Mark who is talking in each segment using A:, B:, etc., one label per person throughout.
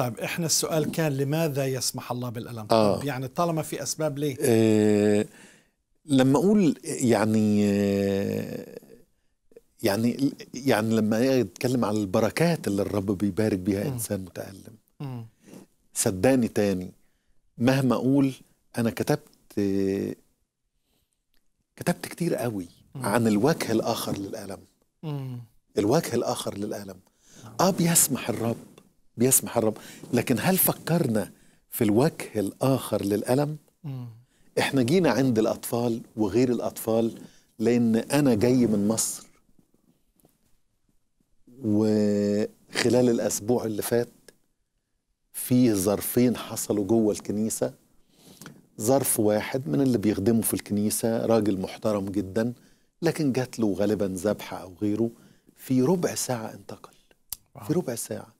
A: طيب احنا السؤال كان لماذا يسمح الله بالالم؟ آه. طيب، يعني طالما في اسباب ليه؟ آه لما اقول يعني آه يعني يعني لما اتكلم عن البركات اللي الرب بيبارك بيها انسان متالم صدقني تاني مهما اقول انا كتبت كتبت كتير قوي م. عن الوجه الاخر للالم الوجه الاخر للالم اه بيسمح الرب بيسمح الرب لكن هل فكرنا في الوجه الآخر للألم؟ احنا جينا عند الأطفال وغير الأطفال لأن أنا جاي من مصر وخلال الأسبوع اللي فات في ظرفين حصلوا جوه الكنيسة ظرف واحد من اللي بيخدموا في الكنيسة راجل محترم جدا لكن جات له غالبا ذبحة أو غيره في ربع ساعة انتقل في ربع ساعة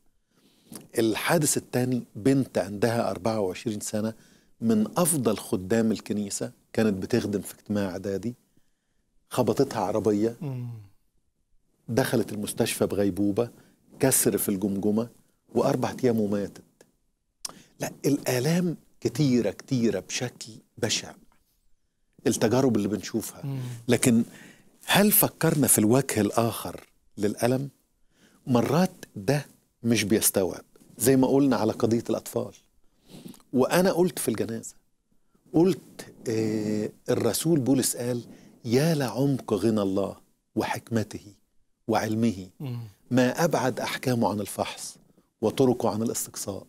A: الحادث الثاني بنت عندها 24 سنة من أفضل خدام الكنيسة كانت بتخدم في اجتماع إعدادي خبطتها عربية دخلت المستشفى بغيبوبة كسر في الجمجمة وأربع أيام وماتت لا الآلام كتيرة كتيرة بشكل بشع التجارب اللي بنشوفها لكن هل فكرنا في الوجه الآخر للألم؟ مرات ده مش بيستوعب زي ما قلنا على قضية الأطفال وأنا قلت في الجنازة قلت آه، الرسول بولس قال يا لعمق غنى الله وحكمته وعلمه ما أبعد أحكامه عن الفحص وطرقه عن الاستقصاء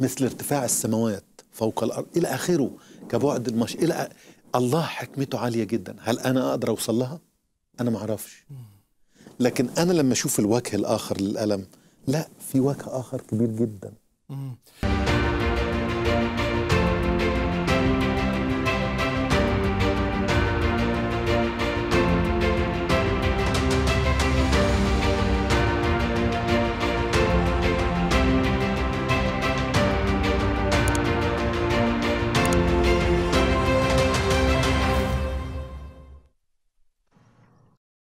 A: مثل ارتفاع السماوات فوق الأرض إلى آخره كبعد المش إلى أ... الله حكمته عالية جدا هل أنا أقدر أوصل لها؟ أنا معرفش لكن أنا لما أشوف الوجه الآخر للألم لا في وجه آخر كبير جدا